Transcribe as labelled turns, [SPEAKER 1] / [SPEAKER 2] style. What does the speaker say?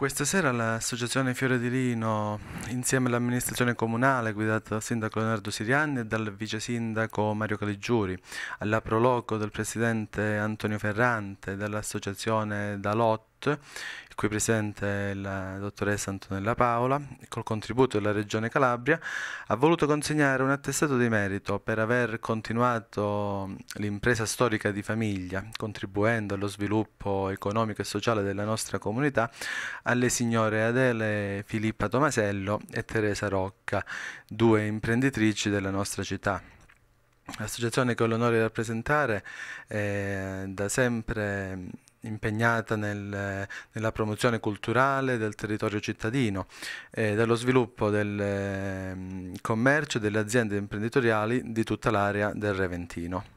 [SPEAKER 1] Questa sera l'associazione Fiore di Lino, insieme all'amministrazione comunale guidata dal sindaco Leonardo Sirianni e dal vice sindaco Mario Caligiuri, alla proloco del presidente Antonio Ferrante, dell'associazione Dalot il cui presente è la dottoressa Antonella Paola, col contributo della Regione Calabria, ha voluto consegnare un attestato di merito per aver continuato l'impresa storica di famiglia, contribuendo allo sviluppo economico e sociale della nostra comunità, alle signore Adele Filippa Tomasello e Teresa Rocca, due imprenditrici della nostra città. L'associazione che ho l'onore di rappresentare è da sempre impegnata nel, nella promozione culturale del territorio cittadino, eh, dello sviluppo del eh, commercio e delle aziende imprenditoriali di tutta l'area del Reventino.